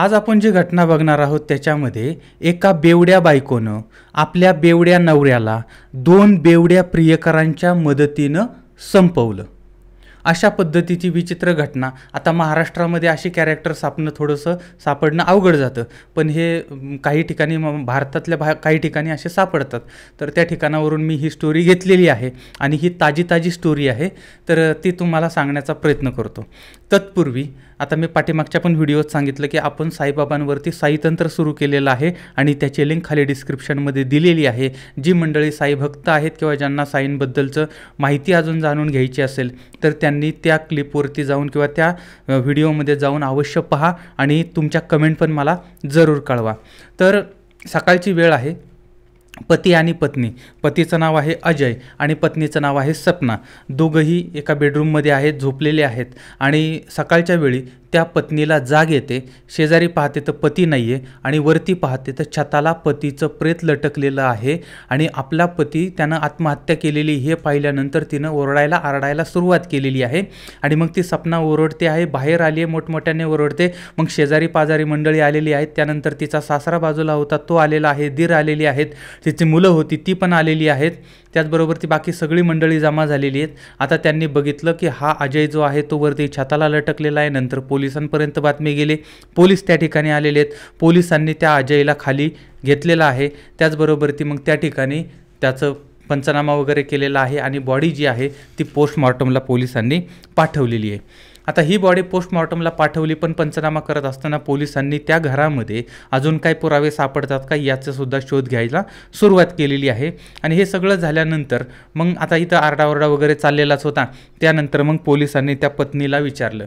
आज आपण जी घटना बघणार आहोत त्याच्यामध्ये एका बेवड्या बायकोनं आपल्या बेवड्या नवऱ्याला दोन बेवड्या प्रियकरांच्या मदतीनं संपवलं अशा पद्धतीची विचित्र घटना आता महाराष्ट्रामध्ये अशी कॅरेक्टर सापणं थोडंसं सापडणं अवघड जातं पण हे काही ठिकाणी भारतातल्या भा काही ठिकाणी असे सापडतात तर त्या ठिकाणावरून मी ही स्टोरी घेतलेली आहे आणि ही ताजी ताजी स्टोरी आहे तर ती तुम्हाला सांगण्याचा प्रयत्न करतो तत्पूर्वी आता मी पाठीमागच्या पण व्हिडिओत सांगितलं की आपण साईबाबांवरती साईतंत्र सुरू केलेलं आहे आणि त्याची लिंक खाली डिस्क्रिप्शनमध्ये दिलेली आहे जी मंडळी साई भक्त आहेत किंवा ज्यांना साईंबद्दलचं माहिती अजून जाणून घ्यायची असेल तर त्यांनी त्या क्लिपवरती जाऊन किंवा त्या व्हिडिओमध्ये जाऊन अवश्य पहा आणि तुमच्या कमेंट पण मला जरूर कळवा तर सकाळची वेळ आहे पती आणि पत्नी पतीचं नाव आहे अजय आणि पत्नीचं नाव आहे सपना दोघंही एका बेडरूममध्ये आहेत झोपलेले आहेत आणि सकाळच्या वेळी त्या पत्नीला जाग येते शेजारी पाहते तर पती नाही आहे आणि वरती पाहते तर छताला पतीचं प्रेत लटकलेलं आहे आणि आपला पती त्यानं आत्महत्या केलेली हे पाहिल्यानंतर तिनं ओरडायला आरडायला सुरुवात केलेली आहे आणि मग ती सपना ओरडते आहे बाहेर आली आहे मोठमोठ्याने ओरडते मग शेजारी पाजारी मंडळी आलेली आहेत त्यानंतर तिचा सासरा बाजूला होता तो आलेला आहे दीर आलेली आहेत तिची मुलं होती ती पण आलेली आहेत त्याचबरोबर ती बाकी सगळी मंडळी जमा झालेली आहेत आता त्यांनी बघितलं की हा अजय जो आहे तो वरती छताला लटकलेला आहे नंतर पोलिसांपर्यंत बातमी गेली पोलीस त्या ठिकाणी आलेले आहेत पोलिसांनी त्या अजयला खाली घेतलेला आहे त्याचबरोबर ती मग त्या ठिकाणी त्याचं पंचनामा वगैरे केलेला आहे आणि बॉडी जी आहे ती पोस्टमॉर्टमला पोलिसांनी पाठवलेली आहे आता ही बॉडी पोस्टमॉर्टमला पाठवली पण पंचनामा करत असताना पोलिसांनी त्या घरामध्ये अजून काय पुरावे सापडतात का याचा सुद्धा शोध घ्यायला सुरुवात केलेली आहे आणि हे सगळं झाल्यानंतर मग आता इथं आरडाओरडा वगैरे चाललेलाच होता त्यानंतर मग पोलिसांनी त्या पत्नीला विचारलं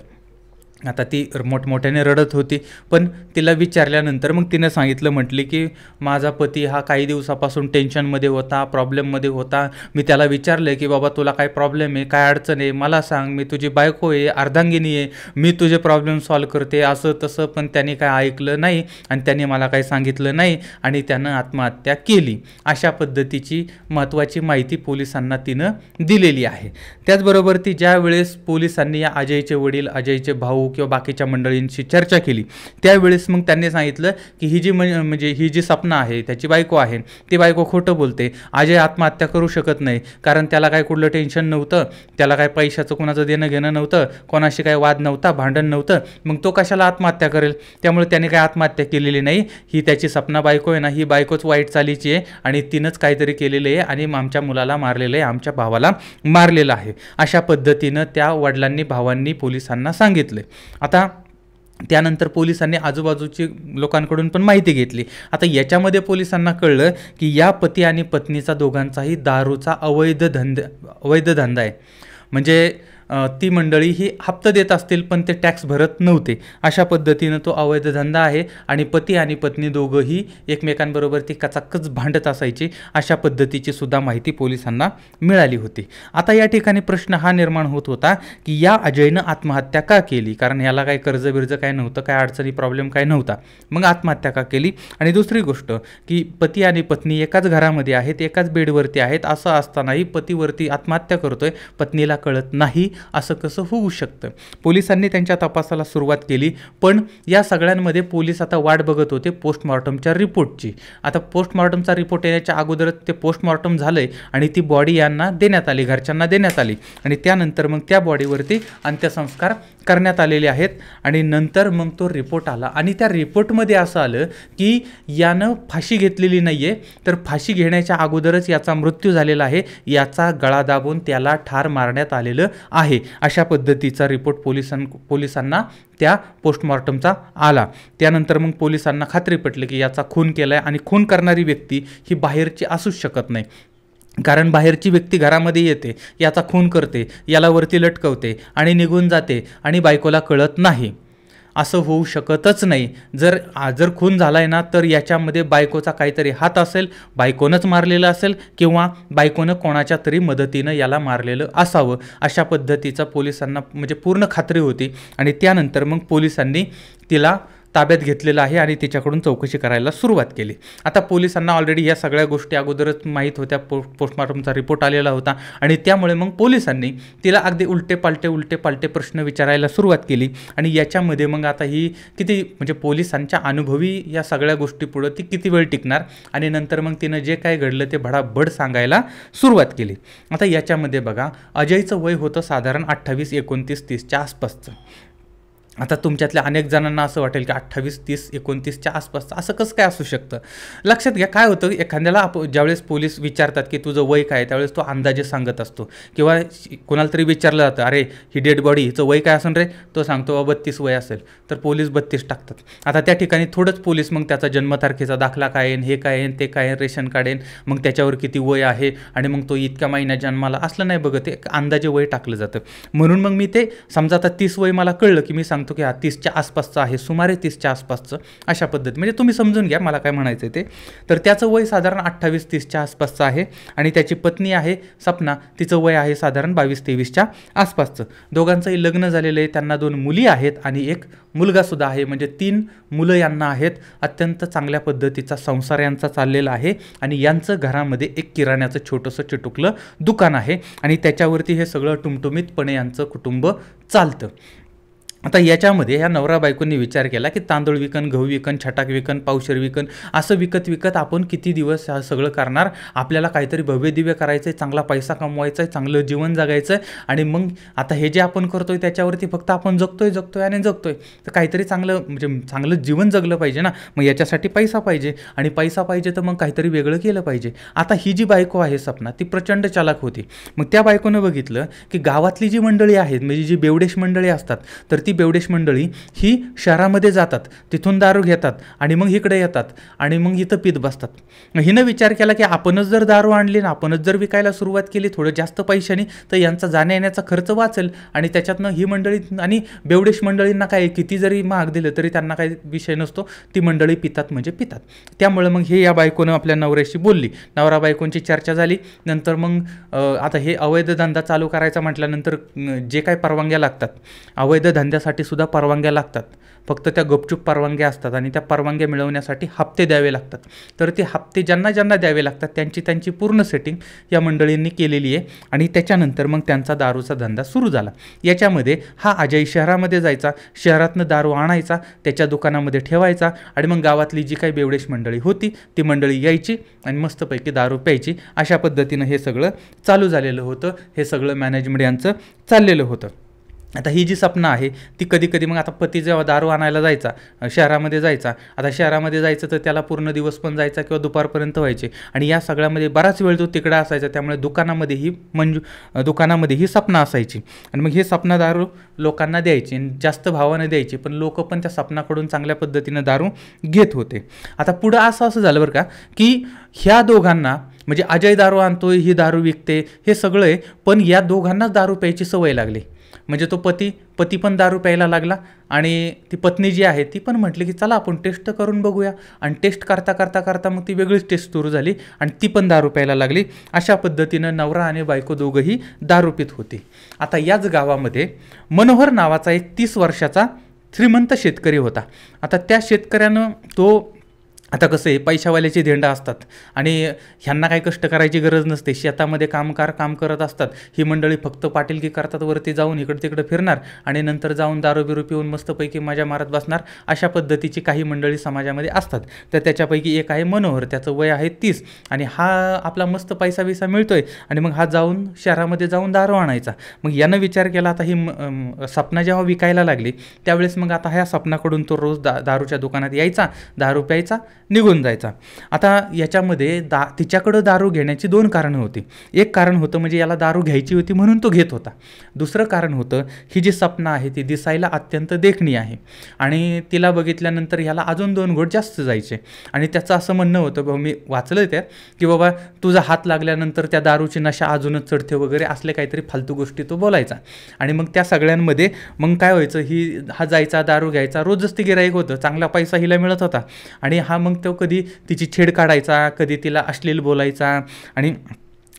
आता ती मोठमोठ्याने रडत होती पण तिला विचारल्यानंतर मग तिनं सांगितलं म्हटली की माझा पती हा काही दिवसापासून टेन्शनमध्ये होता प्रॉब्लेममध्ये होता मी त्याला विचारलं की बाबा तुला काय प्रॉब्लेम आहे काय अडचण आहे मला सांग मी तुझी बायको आहे अर्धांगिनी आहे मी तुझे प्रॉब्लेम सॉल्व करते असं तसं पण त्याने काय ऐकलं नाही आणि त्याने मला काही सांगितलं नाही आणि त्यानं आत्महत्या केली अशा पद्धतीची महत्त्वाची माहिती पोलिसांना तिनं दिलेली आहे त्याचबरोबर ती ज्या वेळेस पोलिसांनी या अजयचे वडील अजयचे भाऊ किंवा बाकीच्या मंडळींशी चर्चा केली त्यावेळेस मग त्यांनी सांगितलं की ही जी म्हणजे ही जी सपना आहे त्याची बायको आहे ती बायको खोटं बोलते अजय आत्महत्या करू शकत नाही कारण त्याला काय कुठलं टेन्शन नव्हतं त्याला काय पैशाचं कोणाचं देणं घेणं नव्हतं कोणाशी काय वाद नव्हता भांडण नव्हतं मग तो कशाला आत्महत्या करेल त्यामुळे त्याने काय आत्महत्या केलेली नाही ही त्याची सपना बायको आहे ना ही बायकोच वाईट चालीची आहे आणि तिनंच काहीतरी केलेलं आहे आणि आमच्या मुलाला मारलेलं आहे आमच्या भावाला मारलेलं आहे अशा पद्धतीनं त्या वडिलांनी भावांनी पोलिसांना सांगितलं आता त्यानंतर पोलिसांनी आजूबाजूची लोकांकडून पण माहिती घेतली आता याच्यामध्ये पोलिसांना कळलं की या पती आणि पत्नीचा दोघांचाही दारूचा अवैध धंद अवैध धंदा आहे म्हणजे ती मंडळी ही हप्त देत असतील पण ते टॅक्स भरत नव्हते अशा पद्धतीनं तो अवैध धंदा आहे आणि पती आणि पत्नी दोघंही एकमेकांबरोबर ती कचाकच भांडत असायची अशा पद्धतीची सुद्धा माहिती पोलिसांना मिळाली होती आता या ठिकाणी प्रश्न हा निर्माण होत होता की या अजयनं आत्महत्या का केली कारण याला काही कर्ज बिर्ज काय नव्हतं काय अडचणी प्रॉब्लेम काय नव्हता मग आत्महत्या का केली आणि दुसरी गोष्ट की पती आणि पत्नी एकाच घरामध्ये आहेत एकाच बेडवरती आहेत असं असतानाही पतीवरती आत्महत्या करतोय पत्नीला कळत नाही असं कसं होऊ शकतं पोलिसांनी त्यांच्या तपासाला सुरुवात केली पण या सगळ्यांमध्ये पोलीस आता वाट बघत होते पोस्टमॉर्टमच्या रिपोर्टची आता पोस्टमॉर्टमचा रिपोर्ट येण्याच्या अगोदरच ते पोस्टमॉर्टम झालं आहे आणि ती बॉडी यांना देण्यात आली घरच्यांना देण्यात आली आणि त्यानंतर मग त्या बॉडीवरती अंत्यसंस्कार करण्यात आलेले आहेत आणि नंतर मग तो रिपोर्ट आला आणि त्या रिपोर्टमध्ये असं आलं की यानं फाशी घेतलेली नाही आहे तर फाशी घेण्याच्या अगोदरच याचा मृत्यू झालेला आहे याचा गळा दाबून त्याला ठार मारण्यात आलेलं आहे आहे अशा पद्धतीचा रिपोर्ट पोलिसां पोलिसांना त्या पोस्टमॉर्टमचा आला त्यानंतर मग पोलिसांना खात्री पटली की याचा खून केला आहे आणि खून करणारी व्यक्ती ही बाहेरची असूच शकत नाही कारण बाहेरची व्यक्ती घरामध्ये येते याचा खून करते याला वरती लटकवते आणि निघून जाते आणि बायकोला कळत नाही असं होऊ शकतच नाही जर जर खून झाला आहे ना तर याच्यामध्ये बायकोचा काहीतरी हात असेल बायकोनंच मारलेलं असेल किंवा बायकोनं कोणाच्या तरी मदतीनं याला मारलेलं असावं अशा पद्धतीचा पोलिसांना म्हणजे पूर्ण खात्री होती आणि त्यानंतर मग पोलिसांनी तिला ताब्यात घेतलेलं आहे आणि तिच्याकडून चौकशी करायला सुरुवात केली आता पोलिसांना ऑलरेडी या सगळ्या गोष्टी अगोदरच माहीत होत्या पो पोस्टमॉर्टमचा रिपोर्ट आलेला होता आणि त्यामुळे मग पोलिसांनी तिला अगदी उलटे पालटे उलटे पालटे प्रश्न विचारायला सुरुवात केली आणि याच्यामध्ये मग आता ही किती म्हणजे पोलिसांच्या अनुभवी या सगळ्या गोष्टी पुढं ती किती वेळ टिकणार आणि नंतर मग तिनं जे काय घडलं ते भडाभड सांगायला सुरुवात केली आता याच्यामध्ये बघा अजयचं वय होतं साधारण अठ्ठावीस एकोणतीस तीसच्या आसपासचं आता तुमच्यातल्या अनेक जणांना असं वाटेल की अठ्ठावीस तीस एकोणतीसच्या आसपास असं कसं काय असू शकतं लक्षात घ्या काय होतं एखाद्याला आप ज्यावेळेस पोलीस विचारतात की तुझं वय काय त्यावेळेस तो अंदाजे सांगत असतो किंवा कोणाला तरी विचारलं जातं अरे ही डेड बॉडी हिचं वय काय असेल रे तो सांगतो बा बत्तीस वय असेल तर पोलीस बत्तीस टाकतात आता त्या ठिकाणी थोडंच पोलीस मग त्याचा जन्मतारखेचा दाखला काय येईन हे काय येईन ते काय येईन रेशन कार्ड येईन मग त्याच्यावर किती वय आहे आणि मग तो इतक्या महिन्या जन्माला असलं नाही बघत एक अंदाजे वय टाकलं जातं म्हणून मग मी ते समजा आता तीस वय मला कळलं की मी सांग सांगतो की हा तीसच्या आसपासचं आहे सुमारे तीसच्या आसपासचं अशा पद्धती म्हणजे तुम्ही समजून घ्या मला काय म्हणायचं ते तर त्याचं वय साधारण अठ्ठावीस तीसच्या आसपासचं आहे आणि त्याची पत्नी आहे सपना तिचं वय आहे साधारण बावीस तेवीसच्या आसपासचं दोघांचंही लग्न झालेलं आहे त्यांना दोन मुली आहेत आणि एक मुलगासुद्धा आहे म्हणजे तीन मुलं यांना आहेत अत्यंत चांगल्या पद्धतीचा संसार यांचा चाललेला आहे आणि यांचं घरामध्ये एक किराण्याचं छोटंसं चिटुकलं दुकान आहे आणि त्याच्यावरती हे सगळं टुमटुमीतपणे यांचं कुटुंब चालतं आता याच्यामध्ये ह्या नवरा बायकोंनी विचार केला की तांदूळ विकन गहू विकन छटाक विकन पावशेर विकन असं विकत विकत आपण किती दिवस हा सगळं करणार आपल्याला काहीतरी भव्य दिव्य करायचं आहे चांगला पैसा कमवायचा आहे चांगलं जीवन जगायचं आहे आणि मग आता हे जे आपण करतोय त्याच्यावरती फक्त आपण जगतोय जगतोय आणि जगतोय तर काहीतरी चांगलं म्हणजे चांगलं जीवन जगलं पाहिजे ना मग याच्यासाठी पैसा पाहिजे आणि पैसा पाहिजे तर मग काहीतरी वेगळं केलं पाहिजे आता ही जी बायको आहे सपना ती प्रचंड चालक होती मग त्या बायकोनं बघितलं की गावातली जी मंडळी आहेत म्हणजे जी बेवडेश मंडळी असतात तर ती बेवडेश मंडळी ही शहरामध्ये जातात तिथून दारू घेतात आणि मग इकडे येतात आणि मग इथं पीत बसतात हिनं विचार केला की आपणच जर दारू आणली ना आपणच जर विकायला सुरुवात केली थोडं जास्त पैशाने तर यांचा जाण्या येण्याचा खर्च वाचेल आणि त्याच्यातनं ही मंडळी आणि बेवडेश मंडळींना काय किती जरी महाग दिलं तरी त्यांना काही विषय नसतो ती मंडळी पितात म्हणजे पितात त्यामुळे मग हे या बायकोनं आपल्या नवऱ्याशी बोलली नवरा बायकोंची चर्चा झाली नंतर मग आता हे अवैध धंदा चालू करायचा म्हटल्यानंतर जे काय परवानग्या लागतात अवैध धंद्या साठी सुद्धा परवानग्या लागतात फक्त त्या गपचूप परवानग्या असतात आणि त्या परवानग्या मिळवण्यासाठी हप्ते द्यावे लागतात तर ते हप्ते ज्यांना ज्यांना द्यावे लागतात त्यांची त्यांची पूर्ण सेटिंग या मंडळींनी केलेली आहे आणि त्याच्यानंतर मग त्यांचा दारूचा धंदा सुरू झाला याच्यामध्ये हा अजय शहरामध्ये जायचा शहरातनं दारू आणायचा त्याच्या दुकानामध्ये ठेवायचा आणि मग गावातली जी काही बेवडेश मंडळी होती ती मंडळी यायची आणि मस्तपैकी दारू प्यायची अशा पद्धतीनं हे सगळं चालू झालेलं होतं हे सगळं मॅनेजमेंट यांचं चाललेलं होतं आता ही जी सपना आहे ती कधी कधी मग आता पती जेव्हा दारू आणायला जायचा शहरामध्ये जायचा आता शहरामध्ये जायचं तर त्याला पूर्ण दिवस पण जायचा किंवा दुपारपर्यंत व्हायचे आणि या सगळ्यामध्ये बराच वेळ जो तिकडा असायचा त्यामुळे दुकानामध्ये ही मंजू दुकानामध्ये ही सपना असायची आणि मग हे सपना दारू लोकांना द्यायची आणि जास्त भावानं द्यायची पण लोक पण त्या सपनाकडून चांगल्या पद्धतीनं दारू घेत होते आता पुढं असं असं झालं बरं का की ह्या दोघांना म्हणजे अजय दारू आणतोय ही दारू विकते हे सगळं आहे पण या दोघांनाच दारू प्यायची सवय लागली म्हणजे तो पती पती पण दारू प्यायला लागला आणि ती पत्नी जी आहे ती पण म्हटली की चला आपण टेस्ट करून बघूया आणि टेस्ट करता करता करता मग ती वेगळीच टेस्ट सुरू झाली आणि ती पण दारू प्यायला लागली अशा पद्धतीनं नवरा आणि बायको दोघंही दारूपित होते आता याच गावामध्ये मनोहर नावाचा एक तीस वर्षाचा श्रीमंत शेतकरी होता आता त्या शेतकऱ्यानं तो आता कसं आहे पैशावाल्याचे धेंडा असतात आणि ह्यांना काही कष्ट करायची गरज नसते शेतामध्ये कामकार काम करत असतात ही मंडळी फक्त की करतात वरती जाऊन इकडे तिकडे फिरणार आणि नंतर जाऊन दारू बिरू पिऊन मस्तपैकी मजा मारत बसणार अशा पद्धतीची काही मंडळी समाजामध्ये असतात तर त्याच्यापैकी एक आहे मनोहर त्याचं वय आहे तीस आणि हा आपला मस्त पैसा विसा मिळतोय आणि मग हा जाऊन शहरामध्ये जाऊन दारू आणायचा मग यानं विचार केला आता ही सपना जेव्हा विकायला लागली त्यावेळेस मग आता ह्या सपनाकडून तो रोज दा दारूच्या दुकानात यायचा दारू प्यायचा निघून जायचा आता याच्यामध्ये दा तिच्याकडं दारू घेण्याची दोन कारणं होती एक कारण होतं म्हणजे याला दारू घ्यायची होती म्हणून तो घेत होता दुसरं कारण होतं ही जी सपनं आहे ती दिसायला अत्यंत देखणी आहे आणि तिला बघितल्यानंतर याला अजून दोन गोट जास्त जायचे आणि त्याचं असं म्हणणं होतं बाबा मी वाचलं त्या की बाबा तुझा हात लागल्यानंतर त्या दारूची नशा अजूनच चढते वगैरे असले काहीतरी फालतू गोष्टी तो बोलायचा आणि मग त्या सगळ्यांमध्ये मग काय व्हायचं ही हा जायचा दारू घ्यायचा रोजच ती गिराईक होतं चांगला पैसा हिला मिळत होता आणि हा मग मग तो कधी तिची छेड काढायचा कधी तिला अश्लील बोलायचा आणि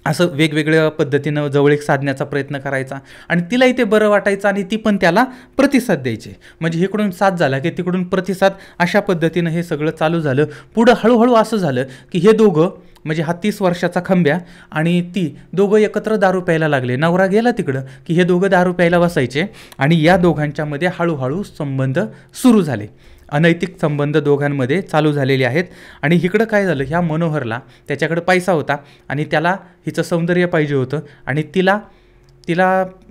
असं वेगवेगळ्या पद्धतीनं जवळीक साधण्याचा प्रयत्न करायचा आणि तिलाही ते बरं वाटायचं आणि ती पण त्याला प्रतिसाद द्यायचे म्हणजे इकडून साथ झाला की तिकडून प्रतिसाद अशा पद्धतीनं हे सगळं चालू झालं पुढं हळूहळू असं झालं की हे दोघं म्हणजे हा तीस वर्षाचा खंब्या आणि ती दोघं एकत्र दारू प्यायला लागले नवरा गेला तिकडं की हे दोघं दारू प्यायला बसायचे आणि या दोघांच्यामध्ये हळूहळू संबंध सुरू झाले अनैतिक संबंध दोघांमध्ये चालू झालेले आहेत आणि इकडं काय झालं ह्या मनोहरला त्याच्याकडे पैसा होता आणि त्याला हिचं सौंदर्य पाहिजे होतं आणि तिला तिला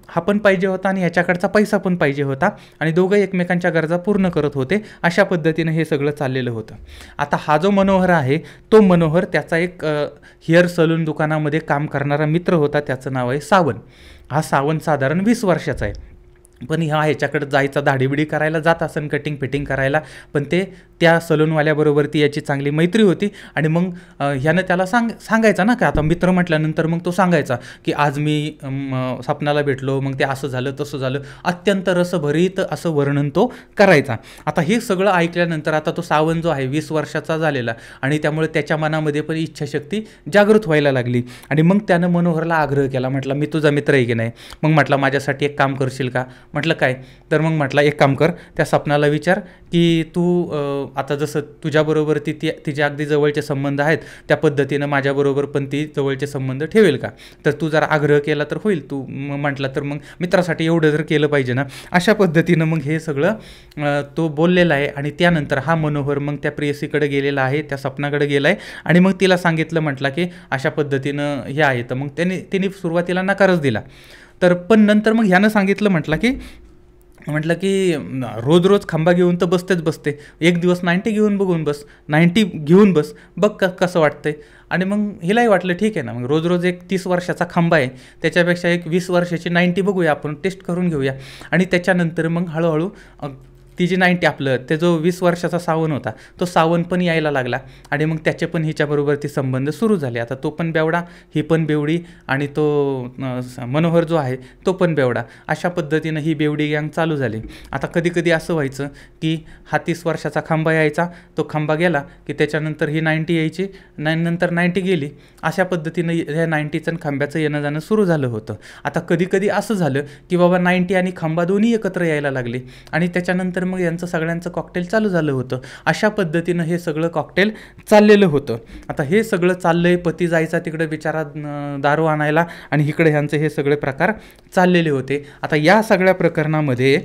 हा पण पाहिजे होता आणि याच्याकडचा पैसा पण पाहिजे होता आणि दोघं एकमेकांच्या गरजा पूर्ण करत होते अशा पद्धतीनं हे सगळं चाललेलं होतं आता हा जो मनोहर आहे तो मनोहर त्याचा एक हेअर सलून दुकानामध्ये काम करणारा मित्र होता त्याचं नाव आहे सावन हा सावन साधारण वीस वर्षाचा आहे पण ह्या ह्याच्याकडे जायचा धाडीबिडी करायला जात असन कटिंग फिटिंग करायला पण ते त्या सलूनवाल्याबरोबर ती याची चांगली मैत्री होती आणि मग ह्यानं त्याला सांग सांगायचा ना का आता मित्र म्हटल्यानंतर मग तो सांगायचा की आज मी स्वप्नाला भेटलो मग ते असं झालं तसं झालं अत्यंत रसभरीत असं वर्णन तो करायचा आता हे सगळं ऐकल्यानंतर आता तो सावंत जो आहे वीस वर्षाचा झालेला आणि त्यामुळे त्याच्या मनामध्ये पण इच्छाशक्ती जागृत व्हायला लागली आणि मग त्यानं मनोहरला आग्रह केला म्हटला मी तुझा मित्र आहे की नाही मग म्हटला माझ्यासाठी एक काम करशील का म्हटलं काय तर मग म्हटला एक काम कर त्या स्वप्नाला विचार की तू आता जसं तुझ्याबरोबर ती ती तिचे अगदी जवळचे संबंध आहेत त्या पद्धतीनं माझ्याबरोबर पण ती जवळचे संबंध ठेवेल का तर तू जरा आग्रह केला तर होईल तू मग म्हटला तर मग मित्रासाठी एवढं जर केलं पाहिजे ना अशा पद्धतीनं मग हे सगळं तो बोललेला आहे आणि त्यानंतर हा मनोहर मग त्या प्रेयसीकडे गेलेला आहे त्या स्वप्नाकडे गेला आहे आणि मग तिला सांगितलं म्हटलं की अशा पद्धतीनं हे आहे तर मग त्याने तिने सुरुवातीला नकारच दिला तर पण नंतर मग ह्यानं सांगितलं म्हटलं की म्हटलं की रोज रोज खांबा घेऊन तर बसतेच बसते एक दिवस नाईंटी घेऊन बघून बस नाईंटी घेऊन बस बघ क कसं वाटतंय आणि मग हिलाही वाटलं ठीक आहे ना मग रोज रोज एक तीस वर्षाचा खांबा आहे त्याच्यापेक्षा एक वीस वर्षाची नाईंटी बघूया आपण टेस्ट करून घेऊया आणि त्याच्यानंतर मग हळूहळू ती जी नाईन्टी आपलं ते जो वीस वर्षाचा सावन होता तो सावन पण यायला लागला आणि मग त्याचे पण हिच्याबरोबर ती संबंध सुरू झाले आता तो पण बेवडा ही पण बेवडी आणि तो मनोहर जो आहे तो पण बेवडा अशा पद्धतीनं ही बेवडी गँग चालू झाली आता कधीकधी असं व्हायचं की हा तीस वर्षाचा खांबा यायचा तो खांबा गेला की त्याच्यानंतर ही नाईन्टी यायची नाईन नंतर नाईन्टी गेली अशा पद्धतीनं ह्या नाईन्टीचं आणि खांब्याचं येणं जाणं सुरू झालं होतं आता कधीकधी असं झालं की बाबा नाईन्टी आणि खांबा दोन्ही एकत्र यायला लागले आणि त्याच्यानंतर तर मग यांचं सगळ्यांचं कॉकटेल चालू झालं होतं अशा पद्धतीनं हे सगळं कॉकटेल चाललेलं होतं आता हे सगळं चाललंय पती जायचा तिकडे बिचारा दारू आणायला आणि इकडे ह्यांचं हे सगळे प्रकार चाललेले होते आता या सगळ्या प्रकरणामध्ये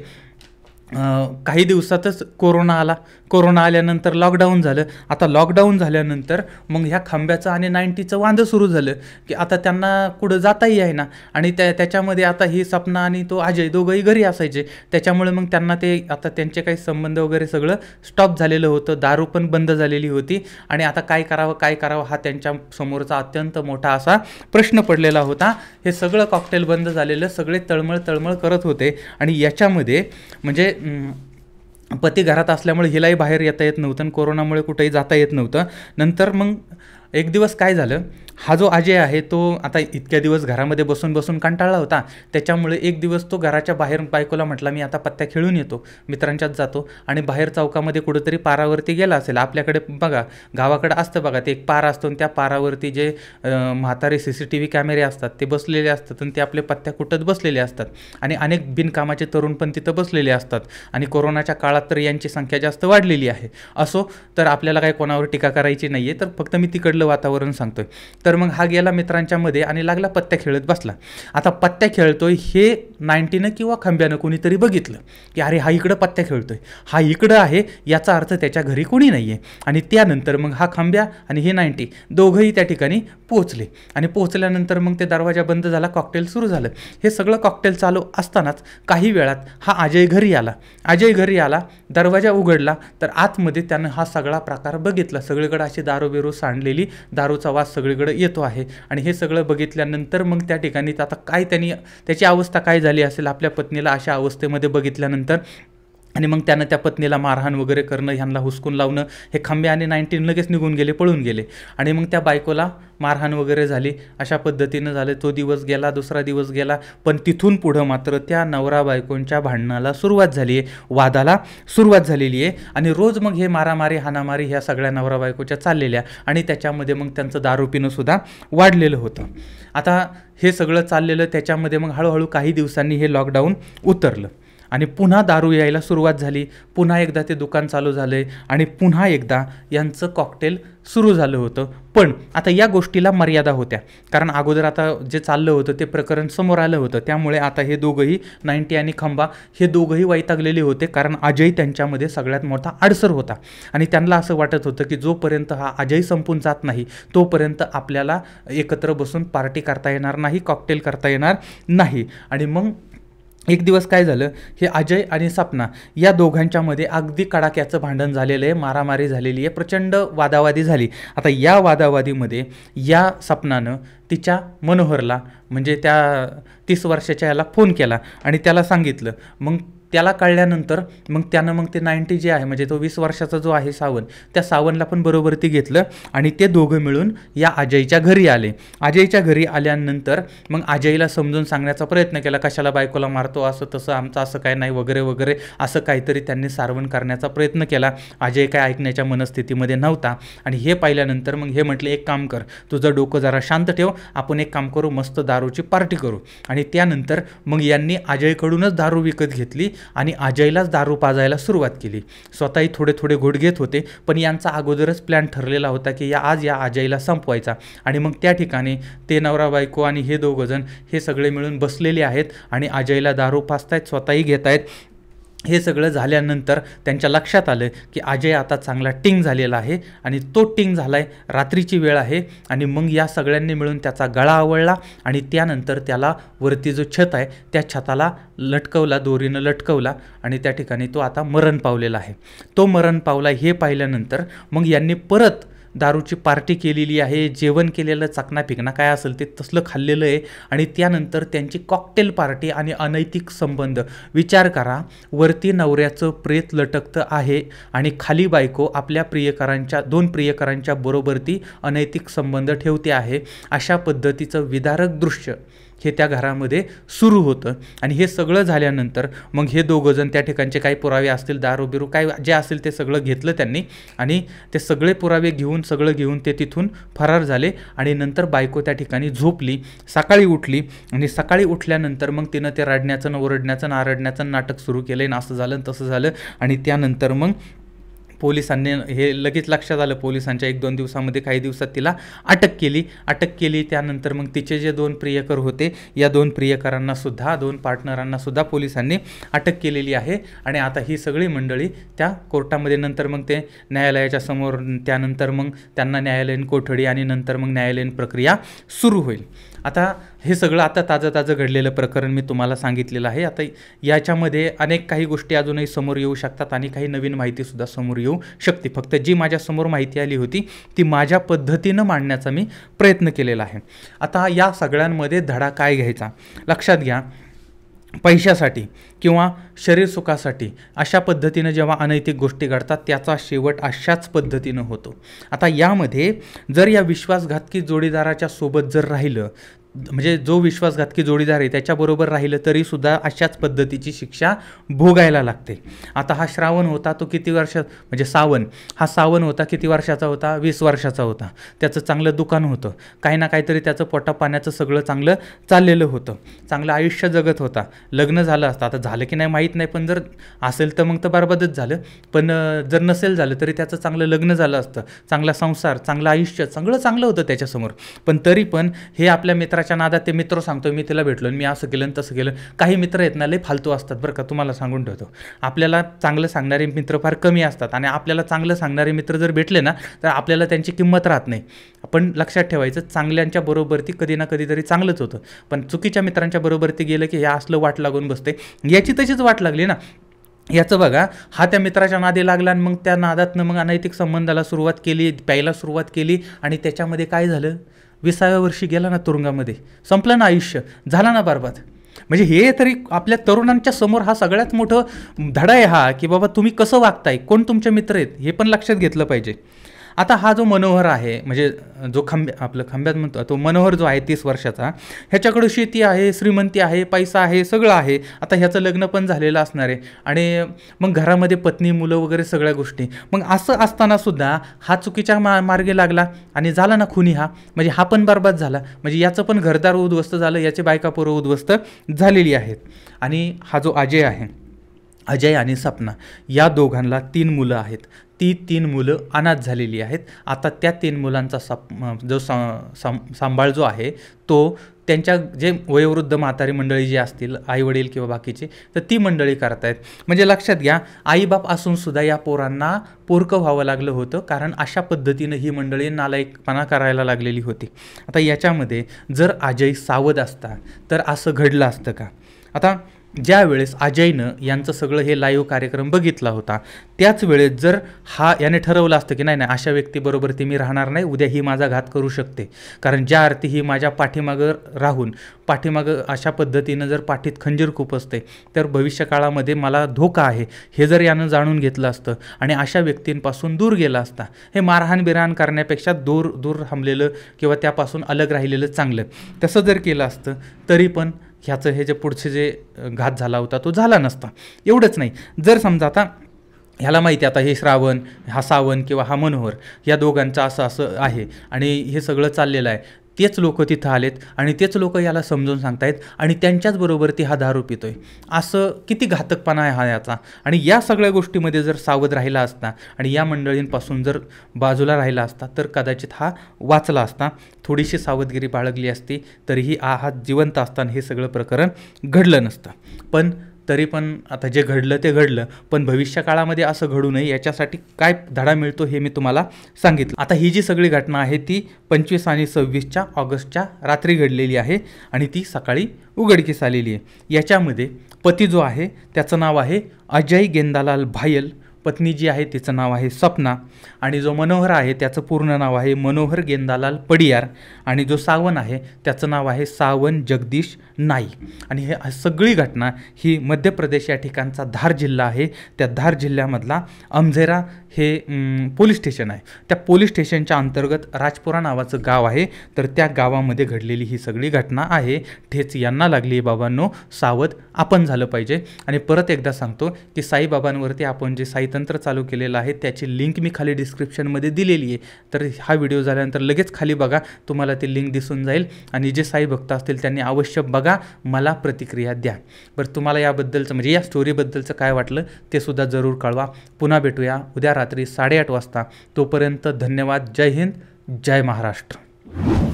काही दिवसातच कोरोना आला कोरोना आल्यानंतर लॉकडाऊन झालं आता लॉकडाऊन झाल्यानंतर मग ह्या खांब्याचं आणि नाईन्टीचं वांदं सुरू झालं की आता त्यांना कुठं जाताही आहे ना आणि त्या त्याच्यामध्ये आता ही सपना आणि तो अजय दोघंही घरी असायचे त्याच्यामुळे मग त्यांना ते आता त्यांचे काही संबंध वगैरे सगळं स्टॉप झालेलं होतं दारू पण बंद झालेली होती आणि आता काय करावं काय करावं हा त्यांच्या समोरचा अत्यंत मोठा असा प्रश्न पडलेला होता हे सगळं कॉकटेल बंद झालेलं सगळे तळमळ तळमळ करत होते आणि याच्यामध्ये म्हणजे पती घरात असल्यामुळे हिलाही बाहेर येता येत नव्हतं आणि कोरोनामुळे कुठेही जाता येत नव्हतं नंतर मग एक दिवस काय झालं हा जो अजय आहे तो आता इतक्या दिवस घरामध्ये बसून बसून कंटाळला होता त्याच्यामुळे एक दिवस तो घराच्या बाहेर बायकोला म्हटला मी आता पत्त्या खेळून येतो मित्रांच्यात जातो आणि बाहेर चौकामध्ये कुठंतरी पारावरती गेला असेल आपल्याकडे बघा गावाकडे असतं बघा ते एक पारा असतो आणि त्या पारावरती जे म्हातारे सी सी टी व्ही कॅमेरे असतात ते बसलेले असतात आणि ते आपले पत्त्या कुठत बसलेले असतात आणि अनेक बिनकामाचे तरुण पण तिथं बसलेले असतात आणि कोरोनाच्या काळात तर यांची संख्या जास्त वाढलेली आहे असो तर आपल्याला काही कोणावर टीका करायची नाही आहे तर फक्त मी तिकडलं वातावरण सांगतोय तर मग हा गेला मित्रांच्या मध्ये आणि लागला पत्त्या खेळत बसला आता पत्त्या खेळतोय हे नाईन्टीनं किंवा खांब्यानं कोणीतरी बघितलं की अरे हा इकडं पत्त्या खेळतोय हा इकडं आहे याचा अर्थ त्याच्या घरी कोणी नाही आहे आणि त्यानंतर मग हा खांब्या आणि हे नाईन्टी दोघंही त्या ठिकाणी पोहोचले आणि पोहोचल्यानंतर मग ते दरवाजा बंद झाला कॉकटेल सुरू झालं हे सगळं कॉकटेल चालू असतानाच काही वेळात हा अजय घरी आला अजय घरी आला दरवाजा उघडला तर आतमध्ये त्यानं हा सगळा प्रकार बघितला सगळीकडे अशी दारू बिरू सांडलेली दारूचा वास सगळीकडे येतो आहे आणि हे सगळं बघितल्यानंतर मग त्या ठिकाणी आता काय त्यांनी त्याची अवस्था काय झाली असेल आपल्या पत्नीला अशा अवस्थेमध्ये बघितल्यानंतर आणि मग त्यानं त्या पत्नीला मारहाण वगैरे करणं ह्यांना हुसकून लावणं हे खांबे आणि नाईन्टीन लगेच निघून गेले पळून गेले आणि मग त्या बायकोला मारहाण वगैरे झाली अशा पद्धतीनं झाले तो दिवस गेला दुसरा दिवस गेला पण तिथून पुढं मात्र त्या नवरा बायकोंच्या भांडणाला सुरुवात झाली आहे वादाला सुरुवात झालेली आहे आणि रोज मग हे मारामारी हानामारी ह्या सगळ्या नवरा बायकोच्या चाललेल्या आणि त्याच्यामध्ये मग त्यांचं दारू सुद्धा वाढलेलं होतं आता हे सगळं चाललेलं त्याच्यामध्ये मग हळूहळू काही दिवसांनी हे लॉकडाऊन उतरलं आणि पुन्हा दारू यायला सुरुवात झाली पुन्हा एकदा ते दुकान चालू झालं आहे आणि पुन्हा एकदा यांचं कॉकटेल सुरू झालं होतं पण आता या गोष्टीला मर्यादा होत्या कारण अगोदर आता जे चाललं होतं ते प्रकरण समोर आलं होतं त्यामुळे आता हे दोघंही नाईन्टी आणि खंबा हे दोघंही वैतागलेले होते कारण अजय त्यांच्यामध्ये सगळ्यात मोठा आडसर होता आणि त्यांना असं वाटत होतं की जोपर्यंत हा अजय संपून जात नाही तोपर्यंत आपल्याला एकत्र बसून पार्टी करता येणार नाही कॉकटेल करता येणार नाही आणि मग एक दिवस काय झालं हे अजय आणि सपना या दोघांच्यामध्ये अगदी कडाक्याचं भांडण झालेलं आहे मारामारी झालेली आहे प्रचंड वादावादी झाली आता या वादावादीमध्ये या सपनानं तिच्या मनोहरला म्हणजे त्या तीस वर्षाच्या याला फोन केला आणि त्याला सांगितलं मग त्याला कळल्यानंतर मग त्यानं मग ते नाईन्टी जे आहे म्हणजे तो वीस वर्षाचा जो आहे सावन त्या सावनला पण बरोबर ती घेतलं आणि ते दोघं मिळून या अजयच्या घरी आले अजयच्या घरी आल्यानंतर मग अजयला समजून सांगण्याचा प्रयत्न केला कशाला बायकोला मारतो असं तसं आमचं असं काय नाही वगैरे वगैरे असं काहीतरी त्यांनी सारवण करण्याचा प्रयत्न केला अजय काय ऐकण्याच्या मनस्थितीमध्ये नव्हता आणि हे पाहिल्यानंतर मग हे म्हटले एक काम कर तुझं डोकं जरा शांत ठेव आपण एक काम करू मस्त दारूची पार्टी करू आणि त्यानंतर मग यांनी अजयकडूनच दारू विकत घेतली आणि अजयलाच दारू पाजायला सुरुवात केली स्वतःही थोडे थोडे घोट घेत होते पण यांचा अगोदरच प्लॅन ठरलेला होता की या आज या अजयला संपवायचा आणि मग त्या ठिकाणी ते नवरा बायको आणि हे दोघंजण हे सगळे मिळून बसलेले आहेत आणि अजयला दारू पाजतायत स्वतःही घेत हे सगळं झाल्यानंतर त्यांच्या लक्षात आलं की अजय आता चांगला टिंग झालेला आहे आणि तो टिंग झाला आहे रात्रीची वेळ आहे आणि मग या सगळ्यांनी मिळून त्याचा गळा आवळला आणि त्यानंतर त्याला वरती जो छत आहे त्या छताला लटकवला दोरीनं लटकवला आणि त्या ठिकाणी तो आता मरण पावलेला आहे तो मरण पावला हे पाहिल्यानंतर मग यांनी परत दारूची पार्टी केलेली आहे जेवण केलेलं चकना फिकना काय असेल ते तसलं खाल्लेलं आहे आणि त्यानंतर त्यांची कॉकटेल पार्टी आणि अनैतिक संबंध विचार करा वरती नवऱ्याचं प्रेत लटकतं आहे आणि खाली बायको आपल्या प्रियकरांच्या दोन प्रियकरांच्या बरोबरती अनैतिक संबंध ठेवते आहे अशा पद्धतीचं विदारक दृश्य हे त्या घरामध्ये सुरू होतं आणि हे सगळं झाल्यानंतर मग हे दोघंजण त्या ठिकाणचे काही पुरावे असतील दारू बिरू काय जे असेल ते सगळं घेतलं त्यांनी आणि ते सगळे पुरावे घेऊन सगळं घेऊन ते तिथून फरार झाले आणि नंतर बायको त्या ठिकाणी झोपली सकाळी उठली आणि सकाळी उठल्यानंतर मग तिनं ते रडण्याचं न ओरडण्याचं नारडण्याचं नाटक सुरू केलं आहे असं झालं तसं झालं आणि त्यानंतर मग पोलिसांनी हे लगेच लक्षात आलं पोलिसांच्या एक दोन दिवसामध्ये काही दिवसात तिला अटक केली अटक केली त्यानंतर मग तिचे जे दोन प्रियकर होते या दोन प्रियकरांना सुद्धा दोन पार्टनरांना सुद्धा पोलिसांनी अटक केलेली आहे आणि आता ही सगळी मंडळी त्या कोर्टामध्ये नंतर मग ते न्यायालयाच्या समोर त्यानंतर मग त्यांना न्यायालयीन कोठडी आणि नंतर मग न्यायालयीन प्रक्रिया सुरू होईल आता हे सगळं आता ताजं ताजं घडलेलं प्रकरण मी तुम्हाला सांगितलेलं आहे आता याच्यामध्ये अनेक काही गोष्टी अजूनही समोर येऊ शकतात आणि काही नवीन माहितीसुद्धा समोर येऊ शकते फक्त जी माझ्यासमोर माहिती आली होती ती माझ्या पद्धतीनं मांडण्याचा मी प्रयत्न केलेला आहे आता या सगळ्यांमध्ये धडा काय घ्यायचा लक्षात घ्या पैशासाठी किंवा शरीरसुखासाठी अशा पद्धतीनं जेव्हा अनैतिक गोष्टी घडतात त्याचा शेवट अशाच पद्धतीनं होतो आता यामध्ये जर या विश्वासघातकी जोडीदाराच्या सोबत जर राहिलं म्हणजे जो विश्वासघातकी जोडीदार आहे त्याच्याबरोबर राहिलं तरीसुद्धा अशाच पद्धतीची शिक्षा भोगायला लागते आता हा श्रावण होता तो किती वर्ष म्हणजे सावन हा सावण होता किती वर्षाचा होता वीस वर्षाचा होता त्याचं चांगलं दुकान होतं काही ना काहीतरी त्याचं पोटा पाण्याचं सगळं चांगलं चाललेलं होतं चांगलं आयुष्य जगत होता लग्न झालं असतं आता झालं की नाही माहीत नाही पण जर असेल तर मग तर बरबादच झालं पण जर नसेल झालं तरी त्याचं चांगलं लग्न झालं असतं चांगला संसार चांगलं आयुष्य चांगलं चांगलं होतं त्याच्यासमोर पण तरी पण हे आपल्या मित्राच्या प्रकारच्या नादात ते मित्र सांगतो मी तिला भेटलो मी असं केलं तसं केलं काही मित्र आहेत ना लय फालतू असतात बरं का तुम्हाला सांगून ठेवतो आपल्याला चांगलं सांगणारे मित्र फार कमी असतात आणि आपल्याला चांगलं सांगणारे मित्र जर भेटले ना तर आपल्याला त्यांची किंमत राहत नाही आपण लक्षात ठेवायचं चांगल्यांच्या बरोबरती ती कधी ना कधीतरी चांगलंच होतं पण चुकीच्या मित्रांच्या बरोबरती गेलं की हे असलं वाट लागून बसते याची तशीच वाट लागली ना याचं बघा हा त्या मित्राच्या नादी लागला आणि मग त्या नादातनं मग अनैतिक संबंधाला सुरुवात केली प्यायला सुरुवात केली आणि त्याच्यामध्ये काय झालं विसाव्या वर्षी गेला ना तुरुंगामध्ये संपलं ना आयुष्य झाला ना बरबाद म्हणजे हे तरी आपल्या तरुणांच्या समोर हा सगळ्यात मोठं धडा आहे हा की बाबा तुम्ही कसं वागताय कोण तुमचे मित्र आहेत हे पण लक्षात घेतलं पाहिजे आता हा जो मनोहर आहे म्हणजे जो खांब्या आपलं खांब्यात म्हणतो तो मनोहर जो आहे तीस वर्षाचा ह्याच्याकडं शेती आहे श्रीमंती आहे पैसा आहे सगळं आहे आता ह्याचं लग्न पण झालेलं असणार आहे आणि मग घरामध्ये पत्नी मुलं वगैरे सगळ्या गोष्टी मग असं असताना सुद्धा हा चुकीच्या मा मार्गे लागला आणि झाला ना खुनी हा म्हणजे हा पण बरबाद झाला म्हणजे याचं पण घरदार उद्ध्वस्त झालं याचे बायकापोरं उद्ध्वस्त झालेली आहेत आणि हा जो अजय आहे अजय आणि सपना या दोघांना तीन मुलं आहेत ती तीन मुलं अनाथ झालेली आहेत आता त्या तीन मुलांचा सप जो सांभाळ जो आहे तो त्यांच्या जे वयोवृद्ध म्हातारी मंडळी जी असतील आई वडील किंवा बाकीचे तर ती मंडळी आहेत म्हणजे लक्षात घ्या आईबाप असूनसुद्धा या पोरांना पोरकं व्हावं लागलं होतं कारण अशा पद्धतीनं ही मंडळी नालायकपणा करायला लागलेली होती आता याच्यामध्ये जर अजय सावध असता तर असं घडलं असतं का आता ज्यावेळेस अजयनं यांचं सगळं हे लाईव्ह कार्यक्रम बघितला होता त्याच वेळेस जर हा याने ठरवलं असतं की नाही नाही अशा व्यक्तीबरोबर ती मी राहणार नाही उद्या ही माझा घात करू शकते कारण ज्या आरती ही माझ्या पाठीमागं राहून पाठीमागं अशा पद्धतीनं जर पाठीत खंजीर खूप असते तर भविष्यकाळामध्ये मला धोका आहे हे जर यानं जाणून घेतलं असतं आणि अशा व्यक्तींपासून दूर गेला असता हे मारहाण बिरहाण करण्यापेक्षा दूर दूर थांबलेलं किंवा त्यापासून अलग राहिलेलं चांगलं तसं जर केलं असतं तरी पण ह्याचं हे जे पुढचे जे घात झाला होता तो झाला नसता एवढंच नाही जर समजा आता ह्याला माहिती आता हे श्रावण हा सावण किंवा हा मनोहर या दोघांचं असं असं आहे आणि हे सगळं चाललेलं आहे तेच लोक तिथं आलेत आणि तेच लोक याला समजून सांगतायत आणि त्यांच्याचबरोबर ती हा दारू पितोय असं किती घातकपणा आहे हा याचा आणि या सगळ्या गोष्टीमध्ये जर सावध राहिला असता आणि या मंडळींपासून जर बाजूला राहिला असता तर कदाचित हा वाचला असता थोडीशी सावधगिरी बाळगली असती तरीही आ हा जिवंत असताना हे सगळं प्रकरण घडलं नसतं पण तरी पण आता जे घडलं ते घडलं पण भविष्य काळामध्ये असं घडू नये याच्यासाठी काय धडा मिळतो हे मी तुम्हाला सांगितलं आता ही जी सगळी घटना आहे ती पंचवीस आणि सव्वीसच्या ऑगस्टच्या रात्री घडलेली आहे आणि ती सकाळी उघडकीस आलेली आहे याच्यामध्ये पती जो आहे त्याचं नाव आहे अजय गेंदालाल भायल पत्नी जी आहे तिचं नाव आहे सपना आणि जो मनोहर आहे त्याचं पूर्ण नाव आहे मनोहर गेंदालाल पडियार आणि जो सावन आहे त्याचं नाव आहे सावन जगदीश नाही आणि हे सगळी घटना ही मध्य प्रदेश या ठिकाणचा धार जिल्हा आहे त्या धार जिल्ह्यामधला अमझेरा हे पोलीस स्टेशन आहे त्या पोलीस स्टेशनच्या अंतर्गत राजपुरा नावाचं गाव आहे तर त्या गावामध्ये घडलेली ही सगळी घटना आहे ठेच यांना लागली बाबांनो सावध आपण झालं पाहिजे आणि परत एकदा सांगतो की साईबाबांवरती आपण जे साईतंत्र चालू केलेलं आहे त्याची लिंक मी खाली डिस्क्रिप्शनमध्ये दिलेली आहे तर हा व्हिडिओ झाल्यानंतर लगेच खाली बघा तुम्हाला ती लिंक दिसून जाईल आणि जे साई भक्त असतील त्यांनी अवश्य बघा बघा मला प्रतिक्रिया द्या बरं तुम्हाला याबद्दलचं म्हणजे या स्टोरीबद्दलचं काय वाटलं ते सुद्धा जरूर कळवा पुन्हा भेटूया उद्या रात्री साडेआठ वाजता तोपर्यंत धन्यवाद जय हिंद जय महाराष्ट्र